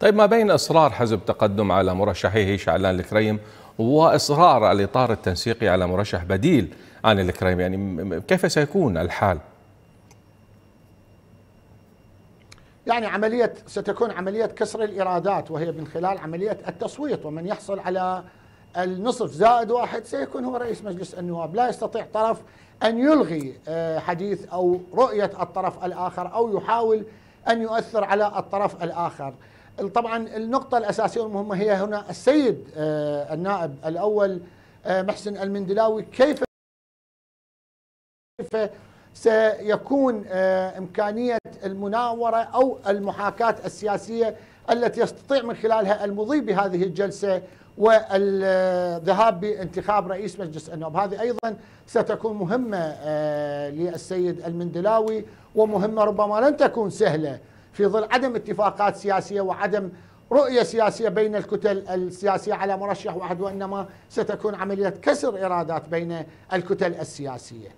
طيب ما بين إصرار حزب تقدم على مرشحه شعلان الكريم وإصرار الإطار التنسيقي على مرشح بديل عن الكريم يعني كيف سيكون الحال؟ يعني عملية ستكون عملية كسر الإيرادات وهي من خلال عملية التصويت ومن يحصل على النصف زائد واحد سيكون هو رئيس مجلس النواب لا يستطيع طرف أن يلغي آه، حديث أو رؤية الطرف الآخر أو يحاول أن يؤثر على الطرف الآخر طبعا النقطة الأساسية والمهمة هي هنا السيد آه، النائب الأول آه، محسن المندلاوي كيف سيكون آه، إمكانية المناورة أو المحاكاة السياسية التي يستطيع من خلالها المضي بهذه الجلسة والذهاب بانتخاب رئيس مجلس النواب هذه أيضا ستكون مهمة للسيد المندلاوي ومهمة ربما لن تكون سهلة في ظل عدم اتفاقات سياسية وعدم رؤية سياسية بين الكتل السياسية على مرشح واحد وإنما ستكون عملية كسر إرادات بين الكتل السياسية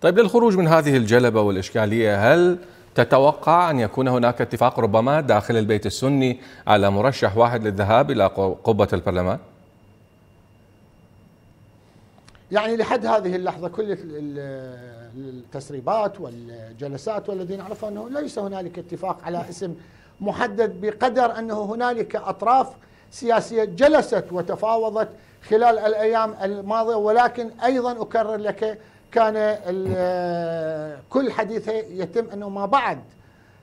طيب للخروج من هذه الجلبة والإشكالية هل تتوقع أن يكون هناك اتفاق ربما داخل البيت السني على مرشح واحد للذهاب إلى قبة البرلمان؟ يعني لحد هذه اللحظة كل التسريبات والجلسات والذي نعرفه أنه ليس هنالك اتفاق على اسم محدد بقدر أنه هنالك أطراف سياسية جلست وتفاوضت خلال الأيام الماضية ولكن أيضا أكرر لك كان كل حديثه يتم أنه ما بعد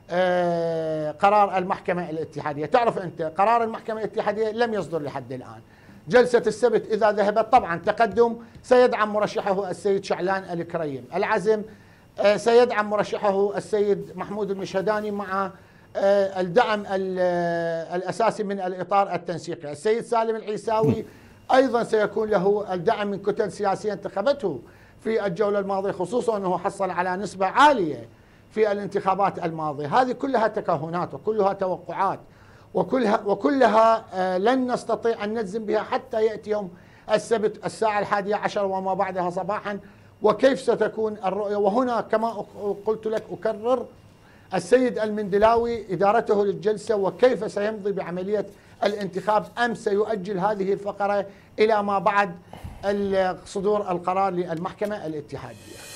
آه، قرار المحكمة الاتحادية تعرف أنت قرار المحكمة الاتحادية لم يصدر لحد الآن جلسة السبت إذا ذهبت طبعا تقدم سيدعم مرشحه السيد شعلان الكريم العزم آه، سيدعم مرشحه السيد محمود المشهداني مع آه، الدعم آه، الأساسي من الإطار التنسيقي السيد سالم العيساوي أيضا سيكون له الدعم من كتل سياسية انتخبته في الجولة الماضية خصوصا أنه حصل على نسبة عالية في الانتخابات الماضية هذه كلها تكهنات وكلها توقعات وكلها, وكلها آه، لن نستطيع أن نجزم بها حتى يأتي يوم السبت الساعة الحادية عشر وما بعدها صباحا وكيف ستكون الرؤية وهنا كما قلت لك أكرر السيد المندلاوي إدارته للجلسة وكيف سيمضي بعملية الانتخاب أم سيؤجل هذه الفقرة إلى ما بعد صدور القرار للمحكمة الاتحادية